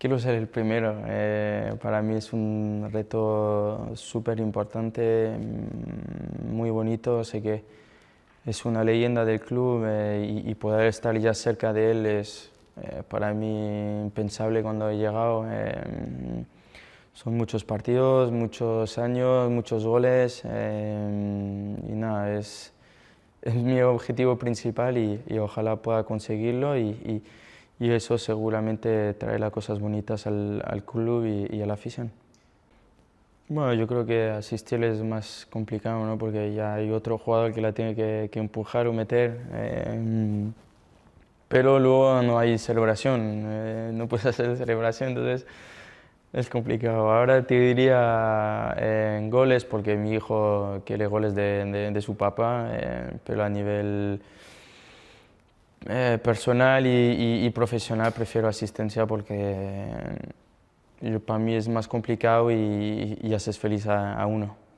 Quiero ser el primero. Eh, para mí es un reto súper importante, mm, muy bonito. Sé que es una leyenda del club eh, y, poder estar ya cerca de él es eh, para mí impensable cuando he llegado. son muchos partidos, muchos años, muchos goles y nada, es, mi objetivo principal y, ojalá pueda conseguirlo. y y eso seguramente trae las cosas bonitas al, al club y, a la afición. Bueno, yo creo que asistir es más complicado, ¿no? porque ya hay otro jugador que la tiene que, que empujar o meter. Eh, pero luego no hay celebración, eh, no puedes hacer celebración, entonces es complicado. Ahora te diría eh, en goles, porque mi hijo quiere goles de, de, de su papá, pero a nivel eh, personal y, profesional prefiero asistencia porque eh, para mí es más complicado y, haces feliz a uno.